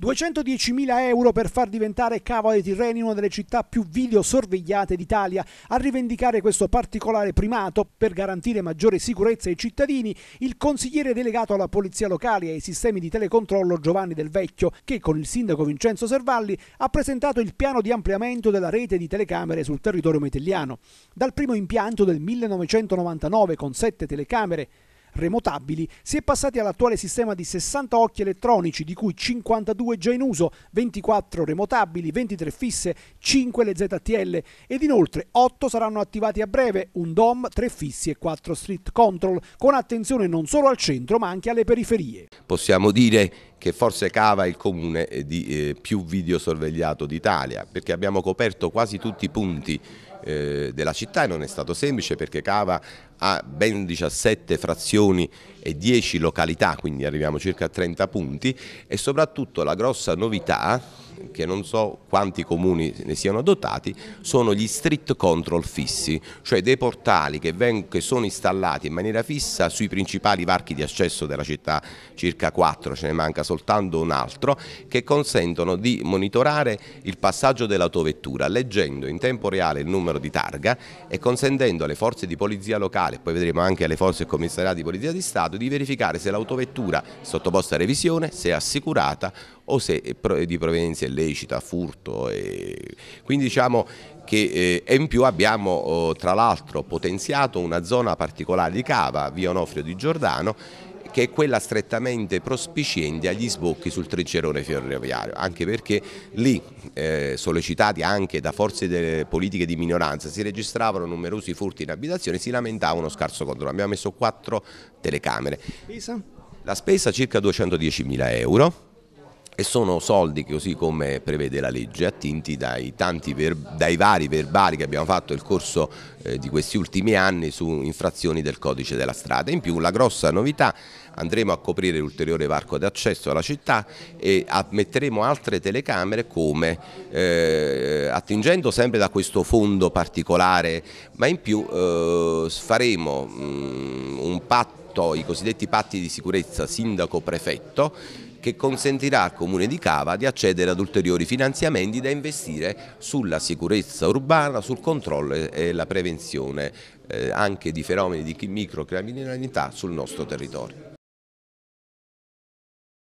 210.000 euro per far diventare Cava di Tirreni una delle città più videosorvegliate d'Italia. A rivendicare questo particolare primato per garantire maggiore sicurezza ai cittadini, il consigliere delegato alla polizia locale e ai sistemi di telecontrollo Giovanni Del Vecchio, che con il sindaco Vincenzo Servalli ha presentato il piano di ampliamento della rete di telecamere sul territorio metelliano. Dal primo impianto del 1999 con sette telecamere, remotabili, si è passati all'attuale sistema di 60 occhi elettronici, di cui 52 già in uso, 24 remotabili, 23 fisse, 5 le ZTL ed inoltre 8 saranno attivati a breve, un DOM, 3 fissi e 4 street control, con attenzione non solo al centro ma anche alle periferie. Possiamo dire che forse Cava il comune eh, di, eh, più videosorvegliato d'Italia, perché abbiamo coperto quasi tutti i punti eh, della città e non è stato semplice perché Cava ha ben 17 frazioni e 10 località, quindi arriviamo circa a 30 punti e soprattutto la grossa novità che non so quanti comuni ne siano dotati, sono gli street control fissi, cioè dei portali che, che, sono installati in maniera fissa sui principali varchi di accesso della città, circa 4, ce ne manca soltanto un altro, che consentono di monitorare il passaggio dell'autovettura leggendo in tempo reale il numero di targa e consentendo alle forze di polizia locali Generale, poi vedremo anche alle forze commissariate di Polizia di Stato, di verificare se l'autovettura sottoposta a revisione, se è assicurata o se è di provenienza illecita, furto. E... Quindi diciamo che eh, in più abbiamo eh, tra l'altro potenziato una zona particolare di Cava, via Onofrio di Giordano, che è quella strettamente prospiciente agli sbocchi sul tricerone ferroviario, anche perché lì, eh, sollecitati anche da forze politiche di minoranza, si registravano numerosi furti in abitazione e si lamentava uno scarso controllo. Abbiamo messo quattro telecamere. La spesa circa 210 mila euro e sono soldi così come prevede la legge attinti dai, ver, dai vari verbali che abbiamo fatto nel corso eh, di questi ultimi anni su infrazioni del codice della strada. In più la grossa novità andremo a coprire l'ulteriore varco d'accesso alla città e metteremo altre telecamere come eh, attingendo sempre da questo fondo particolare ma in più eh, faremo mh, mm, un patto fatto i cosiddetti patti di sicurezza sindaco-prefetto che consentirà al Comune di Cava di accedere ad ulteriori finanziamenti da investire sulla sicurezza urbana, sul controllo e la prevenzione eh, anche di fenomeni di microcriminalità sul nostro territorio.